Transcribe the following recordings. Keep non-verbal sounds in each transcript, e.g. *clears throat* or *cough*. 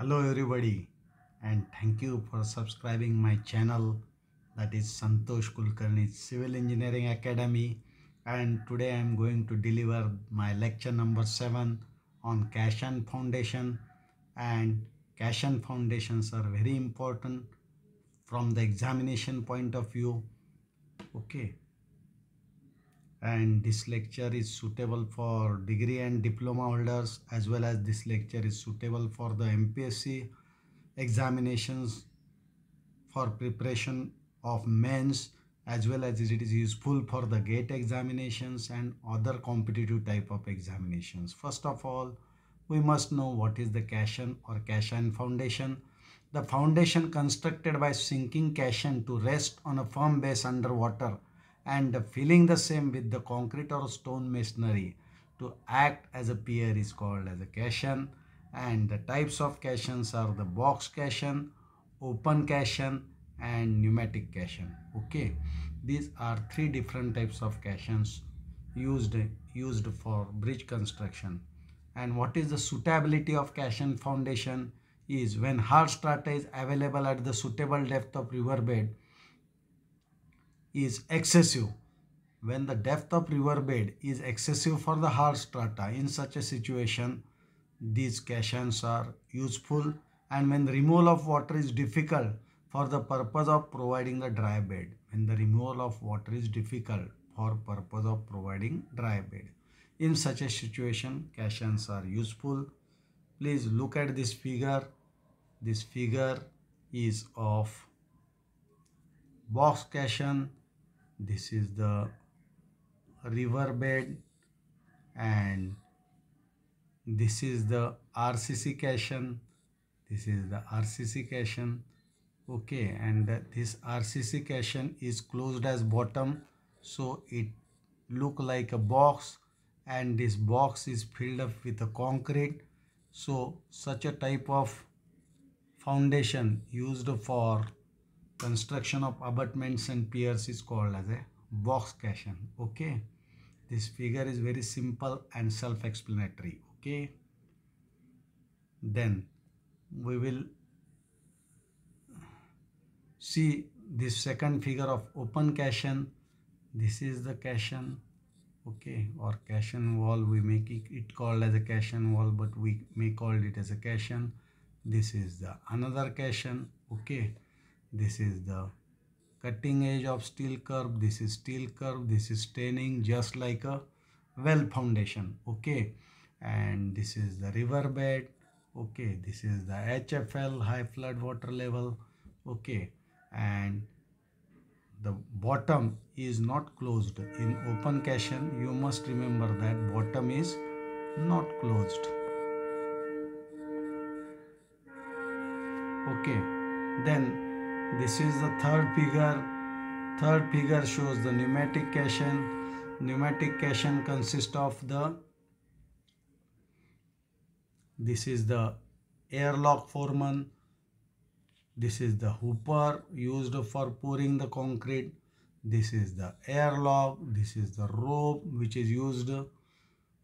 hello everybody and thank you for subscribing my channel that is santosh kulkarni civil engineering academy and today i'm going to deliver my lecture number 7 on cashan foundation and cashan foundations are very important from the examination point of view okay and this lecture is suitable for degree and diploma holders as well as this lecture is suitable for the MPSC examinations for preparation of mains as well as it is useful for the gate examinations and other competitive type of examinations. First of all, we must know what is the cation or cation foundation. The foundation constructed by sinking cation to rest on a firm base underwater and filling the same with the concrete or stone masonry to act as a pier is called as a caisson and the types of caissons are the box caisson, open caisson and pneumatic caisson. Okay, these are three different types of caissons used used for bridge construction. And what is the suitability of caisson foundation is when hard strata is available at the suitable depth of riverbed is excessive. When the depth of riverbed is excessive for the hard strata, in such a situation, these cations are useful and when the removal of water is difficult for the purpose of providing the dry bed. When the removal of water is difficult for purpose of providing dry bed. In such a situation, cations are useful. Please look at this figure. This figure is of box cation this is the river bed and this is the RCC cation this is the RCC cation okay and this RCC cation is closed as bottom so it look like a box and this box is filled up with a concrete so such a type of foundation used for construction of abutments and piers is called as a box caisson. okay this figure is very simple and self-explanatory okay then we will see this second figure of open caisson. this is the caisson. okay or caisson wall we make it, called as a caisson wall but we may call it as a caisson. this is the another caisson. okay this is the cutting edge of steel curve this is steel curve this is staining just like a well foundation okay and this is the river bed okay this is the hfl high flood water level okay and the bottom is not closed in open cation, you must remember that bottom is not closed okay then this is the third figure. Third figure shows the pneumatic cation. Pneumatic cation consists of the this is the airlock foreman this is the hooper used for pouring the concrete this is the airlock this is the rope which is used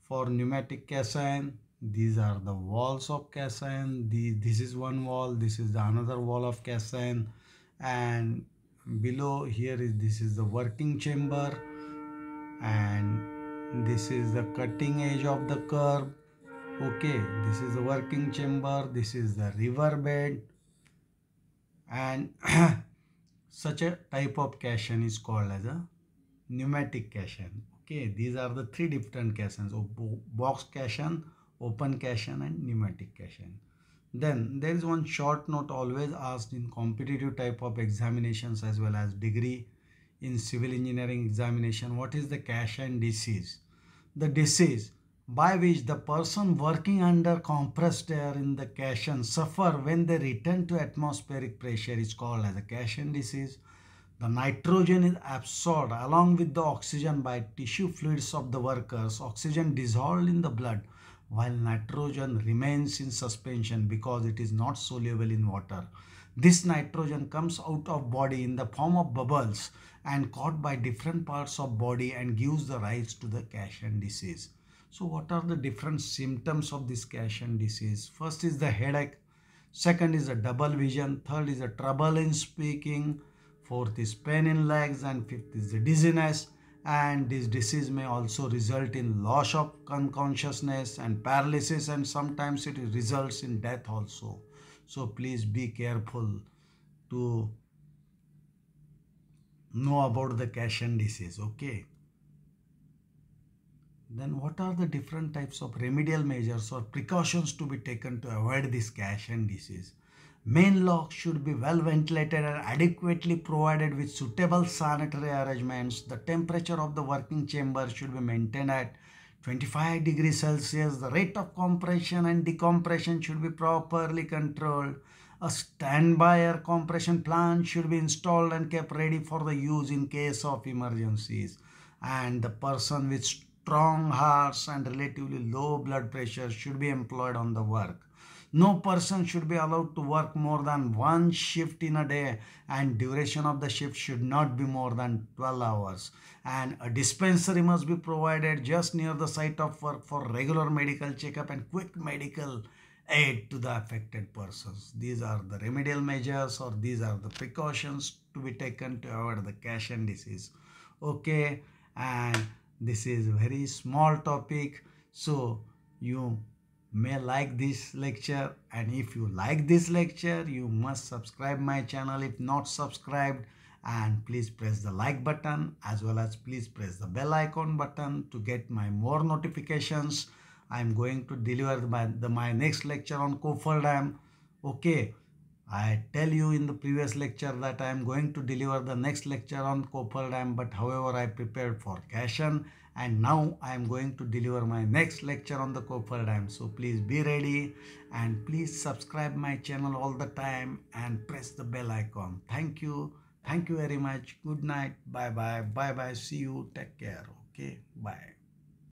for pneumatic cation these are the walls of cation this, this is one wall this is the another wall of cation and below here is this is the working chamber and this is the cutting edge of the curve okay this is the working chamber this is the river bed and *clears throat* such a type of cation is called as a pneumatic cation okay these are the three different cations box cation open cation and pneumatic cation then there is one short note always asked in competitive type of examinations as well as degree in civil engineering examination. What is the cash and disease? The disease by which the person working under compressed air in the cation suffer when they return to atmospheric pressure is called as a cation disease. The nitrogen is absorbed along with the oxygen by tissue fluids of the workers. Oxygen dissolved in the blood while nitrogen remains in suspension because it is not soluble in water. This nitrogen comes out of body in the form of bubbles and caught by different parts of body and gives the rise to the Cashin disease. So what are the different symptoms of this Cashin disease? First is the headache, second is a double vision, third is a trouble in speaking, fourth is pain in legs and fifth is the dizziness and this disease may also result in loss of unconsciousness and paralysis and sometimes it results in death also so please be careful to know about the Cashin disease okay then what are the different types of remedial measures or precautions to be taken to avoid this Cashin disease Main locks should be well ventilated and adequately provided with suitable sanitary arrangements. The temperature of the working chamber should be maintained at 25 degrees Celsius. The rate of compression and decompression should be properly controlled. A standby air compression plant should be installed and kept ready for the use in case of emergencies. And the person with strong hearts and relatively low blood pressure should be employed on the work. No person should be allowed to work more than one shift in a day and duration of the shift should not be more than 12 hours. And a dispensary must be provided just near the site of work for regular medical checkup and quick medical aid to the affected persons. These are the remedial measures or these are the precautions to be taken to avoid the cash and disease. Okay, and this is very small topic. So you may like this lecture and if you like this lecture you must subscribe my channel if not subscribed and please press the like button as well as please press the bell icon button to get my more notifications i'm going to deliver my, the, my next lecture on Kofar Dam okay I tell you in the previous lecture that I am going to deliver the next lecture on Kofar Dam but however I prepared for caution and now I am going to deliver my next lecture on the copper paradigm. So please be ready and please subscribe my channel all the time and press the bell icon. Thank you. Thank you very much. Good night. Bye bye. Bye bye. See you. Take care. Okay. Bye.